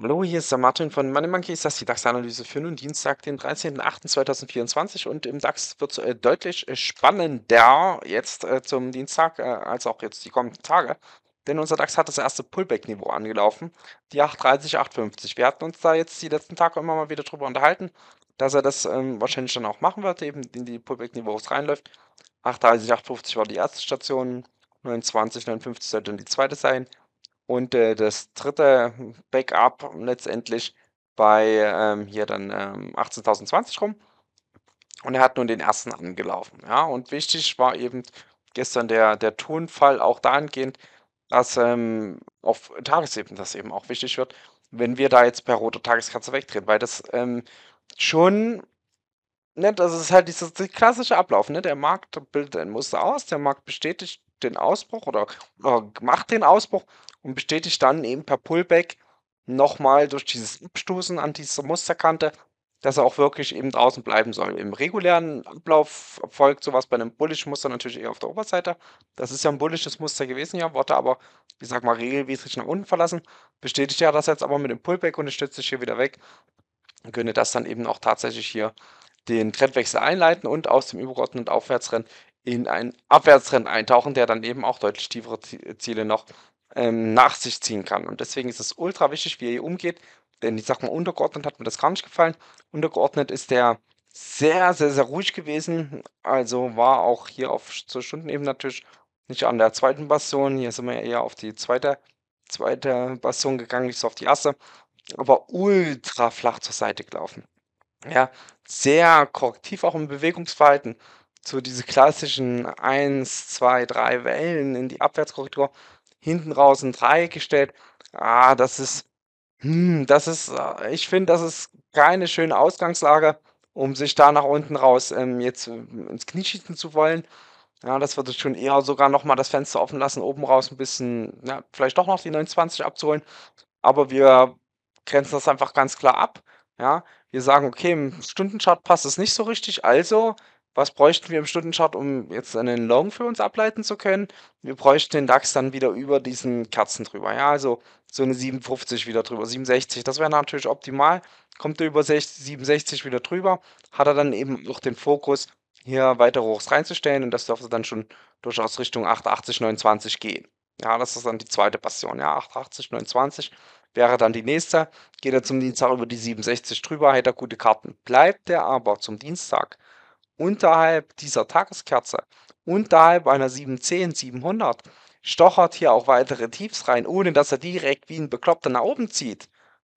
Hallo, hier ist der Martin von Money Monkey. Ist die DAX-Analyse für nun Dienstag, den 13.08.2024? Und im DAX wird es äh, deutlich äh, spannender jetzt äh, zum Dienstag, als auch jetzt die kommenden Tage. Denn unser DAX hat das erste Pullback-Niveau angelaufen, die 830, 850. Wir hatten uns da jetzt die letzten Tage immer mal wieder drüber unterhalten, dass er das ähm, wahrscheinlich dann auch machen wird, eben in die Pullback-Niveaus reinläuft. 38, 58 war die erste Station, 29, 59 sollte dann die zweite sein. Und äh, das dritte Backup letztendlich bei ähm, hier dann ähm, 18.020 rum. Und er hat nun den ersten angelaufen. Ja, und wichtig war eben gestern der, der Tonfall auch dahingehend, dass ähm, auf Tagesebene das eben auch wichtig wird, wenn wir da jetzt per roter Tageskerze wegdrehen, weil das ähm, schon ne, das ist halt dieser klassische Ablauf, ne? Der Markt bildet ein Muster aus, der Markt bestätigt den Ausbruch oder, oder macht den Ausbruch und bestätigt dann eben per Pullback nochmal durch dieses Abstoßen an diese Musterkante, dass er auch wirklich eben draußen bleiben soll. Im regulären Ablauf folgt sowas bei einem bullischen Muster natürlich eher auf der Oberseite. Das ist ja ein bullisches Muster gewesen, ja, wurde aber, ich sag mal, regelwidrig nach unten verlassen. Bestätigt er das jetzt aber mit dem Pullback und stützt sich hier wieder weg. Und könnte das dann eben auch tatsächlich hier den Trendwechsel einleiten und aus dem übergeordneten Aufwärtsrennen in ein Abwärtsrennen eintauchen, der dann eben auch deutlich tiefere Ziele noch ähm, nach sich ziehen kann. Und deswegen ist es ultra wichtig, wie er hier umgeht. Denn ich sag mal, untergeordnet hat mir das gar nicht gefallen. Untergeordnet ist der sehr, sehr, sehr ruhig gewesen. Also war auch hier auf zur eben natürlich nicht an der zweiten Bastion. Hier sind wir eher auf die zweite, zweite Bastion gegangen, nicht so auf die erste. Aber ultra flach zur Seite gelaufen ja, sehr korrektiv auch im Bewegungsverhalten. So diese klassischen 1, 2, 3 Wellen in die Abwärtskorrektur, hinten raus ein Dreieck gestellt. Ah, das ist, hm, das ist, äh, ich finde, das ist keine schöne Ausgangslage, um sich da nach unten raus ähm, jetzt äh, ins Knie schießen zu wollen. Ja, das würde schon eher sogar nochmal das Fenster offen lassen, oben raus ein bisschen, ja, vielleicht doch noch die 29 abzuholen. Aber wir grenzen das einfach ganz klar ab. Ja, wir sagen, okay, im Stundenchart passt es nicht so richtig, also was bräuchten wir im Stundenchart, um jetzt einen Long für uns ableiten zu können? Wir bräuchten den DAX dann wieder über diesen Kerzen drüber. Ja, also so eine 57 wieder drüber, 67, das wäre natürlich optimal. Kommt er über 60, 67 wieder drüber, hat er dann eben noch den Fokus, hier weiter hochs reinzustellen und das dürfte dann schon durchaus Richtung 880, 29 gehen. Ja, das ist dann die zweite Passion. Ja, 880, 29 wäre dann die nächste. Geht er zum Dienstag über die 67 drüber, hätte er gute Karten. Bleibt er aber zum Dienstag unterhalb dieser Tageskerze, unterhalb einer 710, 700, stochert hier auch weitere Tiefs rein, ohne dass er direkt wie ein Bekloppter nach oben zieht.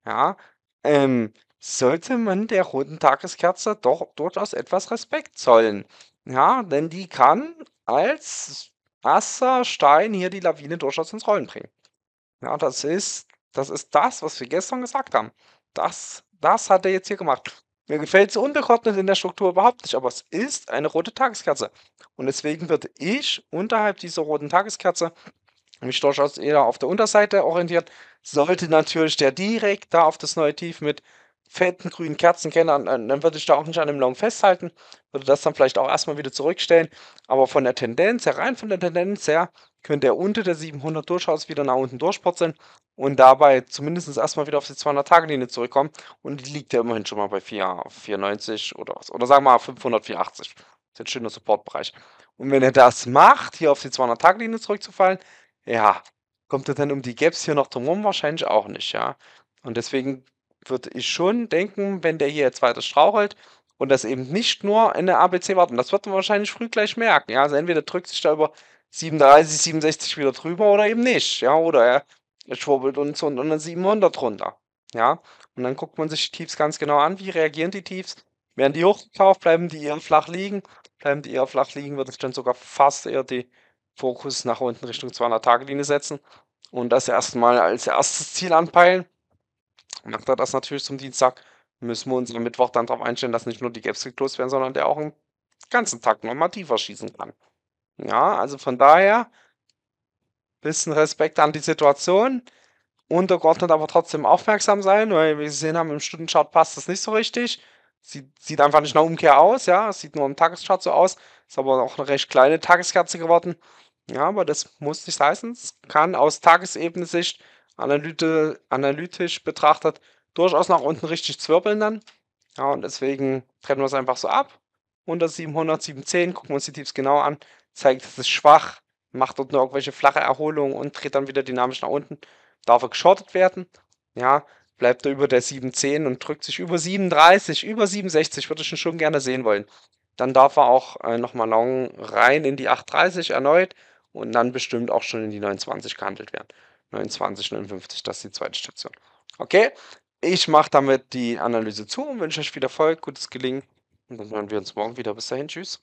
Ja, ähm, sollte man der roten Tageskerze doch durchaus etwas Respekt zollen. Ja, denn die kann als Asser hier die Lawine durchaus ins Rollen bringen. Ja, das ist das ist das, was wir gestern gesagt haben. Das, das hat er jetzt hier gemacht. Mir gefällt es untergeordnet in der Struktur überhaupt nicht, aber es ist eine rote Tageskerze. Und deswegen würde ich unterhalb dieser roten Tageskerze mich durchaus eher auf der Unterseite orientieren. Sollte natürlich der direkt da auf das neue Tief mit fetten grünen Kerzenkern, dann würde ich da auch nicht an dem Long festhalten, würde das dann vielleicht auch erstmal wieder zurückstellen. Aber von der Tendenz her, rein von der Tendenz her, könnte er unter der 700 durchaus wieder nach unten durchpurzeln und dabei zumindest erstmal wieder auf die 200-Tage-Linie zurückkommen. Und die liegt ja immerhin schon mal bei 4, 490 oder was. Oder sagen wir mal 500, 480. Das ist ein schöner Supportbereich. Und wenn er das macht, hier auf die 200-Tage-Linie zurückzufallen, ja, kommt er dann um die Gaps hier noch drumherum? Wahrscheinlich auch nicht, ja. Und deswegen würde ich schon denken, wenn der hier jetzt weiter strauchelt und das eben nicht nur in der ABC warten, das wird man wahrscheinlich früh gleich merken. Ja, also entweder drückt sich da über 37, 67 wieder drüber oder eben nicht. Ja, oder er schwurbelt uns und unter 700 runter. Ja, und dann guckt man sich die Tiefs ganz genau an, wie reagieren die Tiefs. Werden die hochgekauft, bleiben die eher flach liegen? Bleiben die eher flach liegen, würde ich dann sogar fast eher die Fokus nach unten Richtung 200-Tage-Linie setzen und das erstmal als erstes Ziel anpeilen macht er das natürlich zum Dienstag, müssen wir uns am Mittwoch dann darauf einstellen, dass nicht nur die Gaps geklost werden, sondern der auch einen ganzen Tag nochmal tiefer schießen kann. Ja, also von daher, bisschen Respekt an die Situation, untergeordnet aber trotzdem aufmerksam sein, weil wir gesehen haben, im Stundenchart passt das nicht so richtig. Sieht, sieht einfach nicht nach Umkehr aus, ja, es sieht nur im Tageschart so aus, ist aber auch eine recht kleine Tageskerze geworden. Ja, aber das muss nicht heißen, es kann aus tagesebene sicht analyte, analytisch betrachtet durchaus nach unten richtig zwirbeln dann. Ja, und deswegen trennen wir es einfach so ab. Unter 700, 710, gucken wir uns die Tiefs genau an. Zeigt, es ist schwach, macht dort nur irgendwelche flache Erholungen und dreht dann wieder dynamisch nach unten. Darf er geschortet werden? Ja, bleibt er über der 710 und drückt sich über 37, über 67, würde ich ihn schon gerne sehen wollen. Dann darf er auch äh, nochmal long rein in die 830 erneut und dann bestimmt auch schon in die 29 gehandelt werden. 29, 59. Das ist die zweite Station. Okay, ich mache damit die Analyse zu und wünsche euch viel Erfolg, gutes Gelingen. Und dann hören wir uns morgen wieder. Bis dahin, tschüss.